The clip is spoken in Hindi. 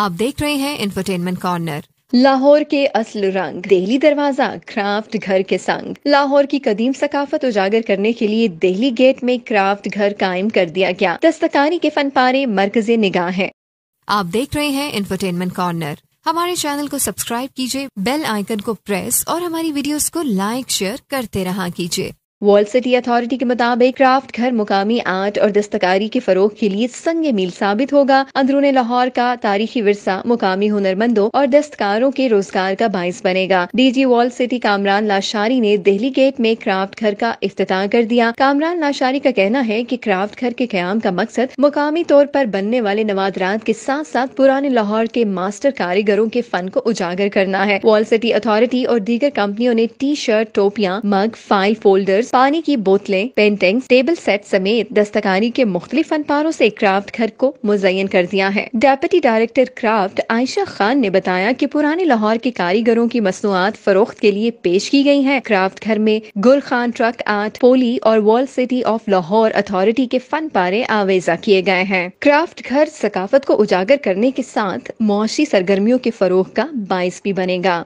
आप देख रहे हैं इंफरटेनमेंट कॉर्नर लाहौर के असल रंग दिल्ली दरवाजा क्राफ्ट घर के संग लाहौर की कदीम सकाफत उजागर करने के लिए दिल्ली गेट में क्राफ्ट घर कायम कर दिया गया दस्तकारी के फन पारे मरकज निगाह है आप देख रहे हैं इंफरटेनमेंट कॉर्नर हमारे चैनल को सब्सक्राइब कीजिए बेल आइकन को प्रेस और हमारी वीडियोस को लाइक शेयर करते रहा कीजिए वॉल सिटी अथॉरिटी के मुताबिक क्राफ्ट घर मुकामी आर्ट और दस्तकारी के फरोग के लिए संग मील साबित होगा अंदरून लाहौर का तारीखी वरसा मुकामी हुनरमंदों और दस्तकारों के रोजगार का बायस बनेगा DG wall city Kamran Lashari ने दिल्ली गेट में क्राफ्ट घर का अफ्ताह कर दिया कामरान लाशारी का कहना है की क्राफ्ट घर के क्याम का मकसद मुकामी तौर पर बनने वाले नवादरात के साथ साथ पुराने लाहौर के मास्टर कारीगरों के फन को उजागर करना है वॉल सिटी अथॉरिटी और दीगर कंपनियों ने टी शर्ट टोपियाँ मग फाइल फोल्डर्स पानी की बोतलें पेंटिंग टेबल सेट समेत दस्तकारी के मुख्तलिफ फनपारों ऐसी क्राफ्ट घर को मुजयन कर दिया है deputy director craft Ayesha Khan ने बताया की पुराने लाहौर के कारीगरों की मसनूआत फरोख्त के लिए पेश की गयी है क्राफ्ट घर में गुल खान ट्रक आर्ट पोली और wall city of Lahore authority के फन पारे आवेजा किए गए हैं क्राफ्ट घर सकाफत को उजागर करने के साथ मुआशी सरगर्मियों के फरोख का बायस भी बनेगा